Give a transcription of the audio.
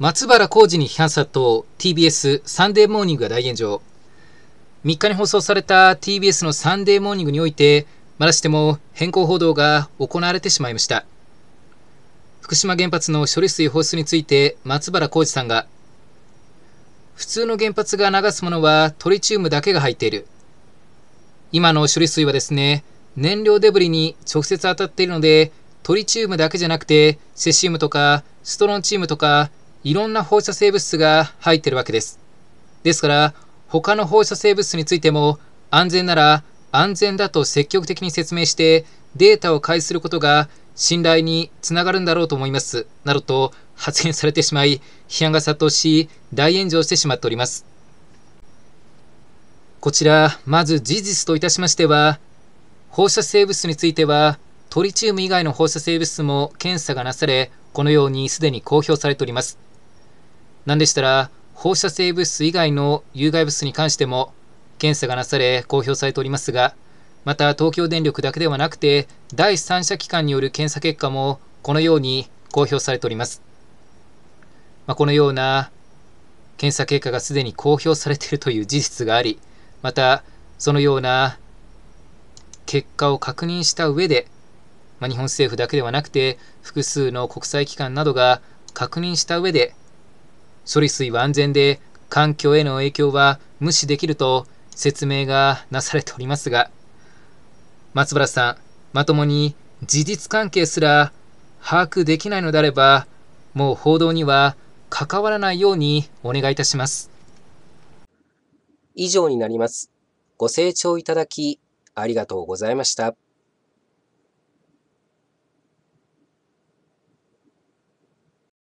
松原浩二に批判殺到 TBS サンデーモーニングが大炎上3日に放送された TBS のサンデーモーニングにおいてまだしても変更報道が行われてしまいました福島原発の処理水放出について松原浩二さんが普通の原発が流すものはトリチウムだけが入っている今の処理水はですね燃料デブリに直接当たっているのでトリチウムだけじゃなくてセシウムとかストロンチウムとかいろんな放射性物質が入ってるわけです。ですから、他の放射性物質についても安全なら安全だと積極的に説明してデータを開示することが信頼につながるんだろうと思います。などと発言されてしまい、批判が殺到し、大炎上してしまっております。こちら、まず事実といたしましては、放射性物質については、トリチウム以外の放射性物質も検査がなされ、このようにすでに公表されております。何でしたら、放射性物質以外の有害物質に関しても、検査がなされ公表されておりますが、また東京電力だけではなくて、第三者機関による検査結果も、このように公表されております。まあ、このような検査結果がすでに公表されているという事実があり、また、そのような結果を確認した上で、まあ、日本政府だけではなくて、複数の国際機関などが確認した上で、処理水は安全で環境への影響は無視できると説明がなされておりますが、松原さん、まともに事実関係すら把握できないのであれば、もう報道には関わらないようにお願いいたします。以上になります。ご清聴いただき、ありがとうございました。